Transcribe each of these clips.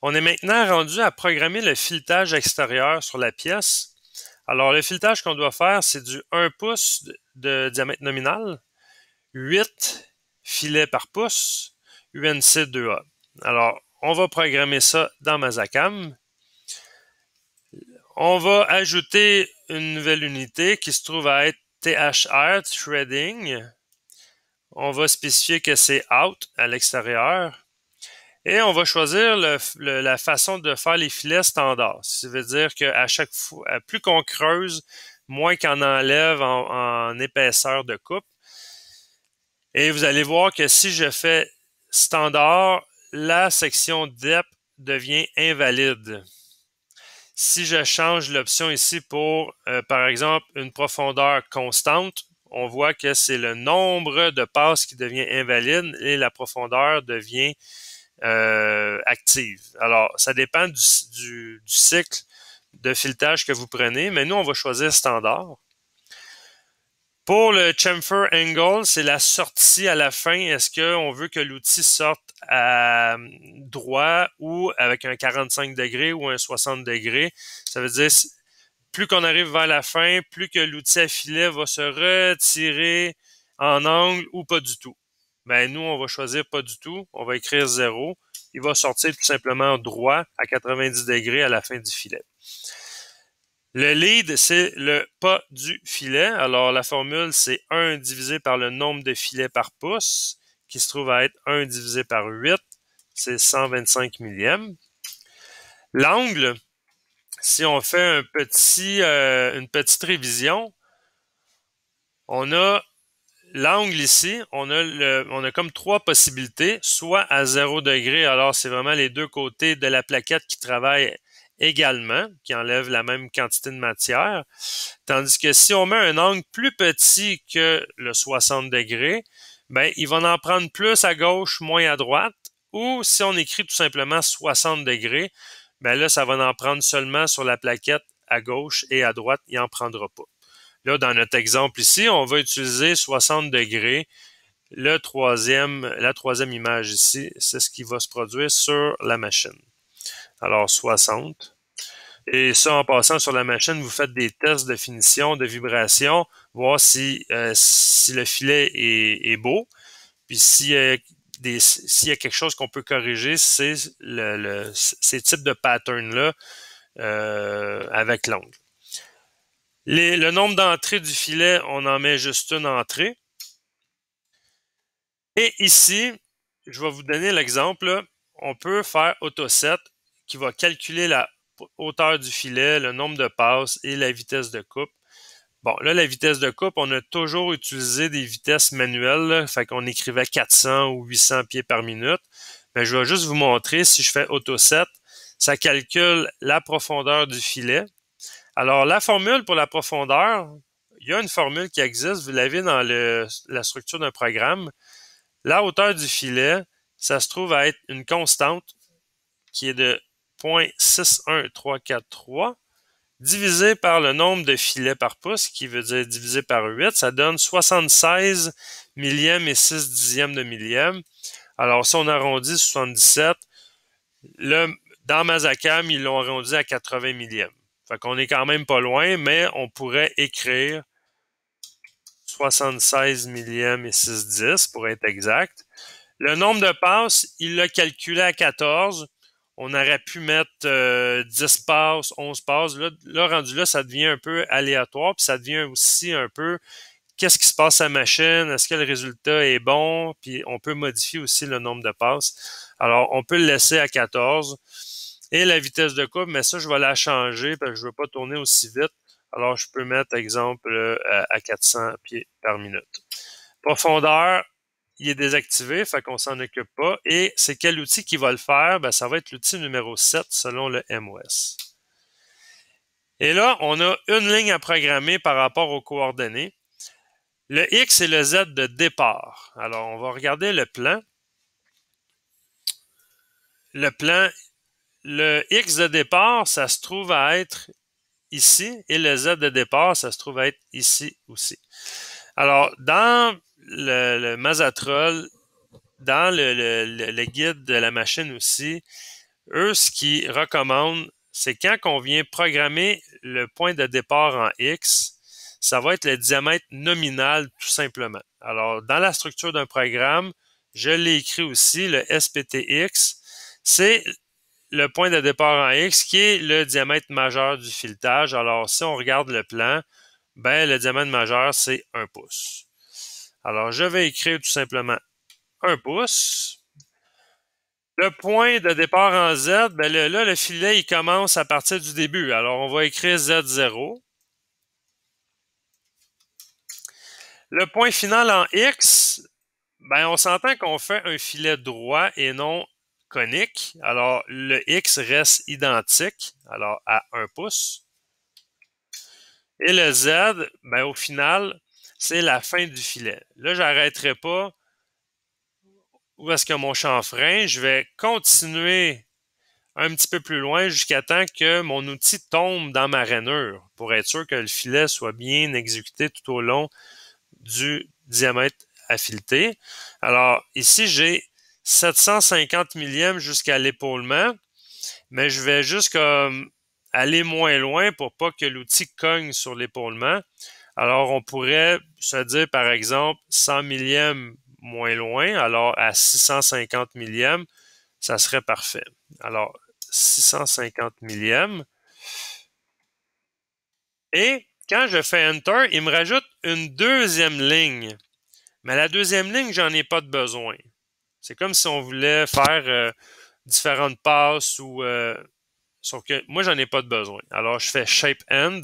On est maintenant rendu à programmer le filetage extérieur sur la pièce. Alors, le filetage qu'on doit faire, c'est du 1 pouce de diamètre nominal, 8 filets par pouce, UNC 2A. Alors, on va programmer ça dans Mazacam. On va ajouter une nouvelle unité qui se trouve à être THR, Threading. On va spécifier que c'est out à l'extérieur. Et on va choisir la façon de faire les filets standard. Ça veut dire qu'à chaque fois, plus qu'on creuse, moins qu'on enlève en, épaisseur de coupe. Et vous allez voir que si je fais standard, la section depth devient invalide. Si je change l'option ici pour, euh, par exemple, une profondeur constante, on voit que c'est le nombre de passes qui devient invalide et la profondeur devient euh, active. Alors, ça dépend du, cycle de filetage que vous prenez, mais nous, on va choisir standard. Pour le chamfer angle, c'est la sortie à la fin. Est-ce qu'on veut que l'outil sorte à droit ou avec un 45 degrés ou un 60 degrés? Ça veut dire, plus qu'on arrive vers la fin, plus que l'outil à filet va se retirer en angle ou pas du tout. Ben, nous, on va choisir pas du tout, on va écrire 0. Il va sortir tout simplement droit à 90 degrés à la fin du filet. Le lead, c'est le pas du filet. Alors, la formule, c'est 1 divisé par le nombre de filets par pouce, qui se trouve à être 1 divisé par 8, c'est 125 millièmes. L'angle, si on fait euh, une petite révision, on a l'angle ici, on a, a comme trois possibilités, soit à 0 degré, alors c'est vraiment les deux côtés de la plaquette qui travaillent également, qui enlèvent la même quantité de matière. Tandis que si on met un angle plus petit que le 60 degrés, ben, il va en prendre plus à gauche, moins à droite. Ou si on écrit tout simplement 60 degrés, ben là, ça va en prendre seulement sur la plaquette à gauche et à droite, il n'en prendra pas. Là, dans notre exemple ici, on va utiliser 60 degrés. Le troisième, la troisième image ici, c'est ce qui va se produire sur la machine. Alors, 60. Et ça, en passant sur la machine, vous faites des tests de finition, de vibration, voir si, euh, le filet est, beau. Puis s'il y, a quelque chose qu'on peut corriger, c'est ces types de patterns-là euh, avec l'angle le nombre d'entrées du filet, on en met juste une entrée. Et ici, je vais vous donner l'exemple. On peut faire AutoSet qui va calculer la hauteur du filet, le nombre de passes et la vitesse de coupe. Bon, là, la vitesse de coupe, on a toujours utilisé des vitesses manuelles. fait qu'on écrivait 400 ou 800 pieds par minute. Mais je vais juste vous montrer, si je fais AutoSet, ça calcule la profondeur du filet. Alors, la formule pour la profondeur, il y a une formule qui existe, vous l'avez dans la structure d'un programme. La hauteur du filet, ça se trouve à être une constante qui est de 0.61343 divisé par le nombre de filets par pouce, qui veut dire divisé par 8, ça donne 76 millièmes et 6 dixièmes de millième. Alors, si on arrondit 77, le, dans Mazakam, ils l'ont arrondi à 80 millièmes. Fait qu'on est quand même pas loin, mais on pourrait écrire 76 millièmes et 610 pour être exact. Le nombre de passes, il l'a calculé à 14. On aurait pu mettre 10 euh, passes, 11 passes. Là, là, rendu là, ça devient un peu aléatoire, puis ça devient aussi un peu qu'est-ce qui se passe à la machine, est-ce que le résultat est bon, puis on peut modifier aussi le nombre de passes. Alors, on peut le laisser à 14 et la vitesse de coupe, mais ça, je vais la changer parce que je ne veux pas tourner aussi vite. Alors, je peux mettre, exemple, euh, à 400 pieds par minute. Profondeur, il est désactivé, fait qu'on s'en occupe pas. Et c'est quel outil qui va le faire? Ben, ça va être l'outil numéro 7 selon le MOS. Et là, on a une ligne à programmer par rapport aux coordonnées. Le X et le Z de départ. Alors, on va regarder le plan. Le plan, le X de départ, ça se trouve à être ici et le Z de départ, ça se trouve à être ici aussi. Alors, dans le, Mazatrol, dans le, le, guide de la machine aussi, eux, ce qu'ils recommandent, c'est quand on vient programmer le point de départ en X, ça va être le diamètre nominal tout simplement. Alors, dans la structure d'un programme, je l'ai écrit aussi, le SPTX, c'est le point de départ en X qui est le diamètre majeur du filetage. Alors, si on regarde le plan, ben, le diamètre majeur, c'est 1 pouce. Alors, je vais écrire tout simplement 1 pouce. Le point de départ en Z, ben le, là, le filet, il commence à partir du début. Alors, on va écrire Z0. Le point final en X, ben, on s'entend qu'on fait un filet droit et non conique. Alors, le X reste identique, alors à 1 pouce. Et le Z, ben, au final, c'est la fin du filet. Là, n'arrêterai pas où est-ce que mon chanfrein. Je vais continuer un petit peu plus loin jusqu'à temps que mon outil tombe dans ma rainure pour être sûr que le filet soit bien exécuté tout au long du diamètre à Alors, ici, j'ai 750 millièmes jusqu'à l'épaulement, mais je vais juste aller moins loin pour pas que l'outil cogne sur l'épaulement. Alors, on pourrait se dire, par exemple, 100 millièmes moins loin, alors à 650 millièmes, ça serait parfait. Alors, 650 millièmes. Et quand je fais Enter, il me rajoute une deuxième ligne. Mais la deuxième ligne, j'en ai pas de besoin. C'est comme si on voulait faire euh, différentes passes ou. Euh, sauf que moi, j'en ai pas de besoin. Alors, je fais Shape End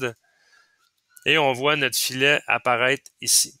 et on voit notre filet apparaître ici.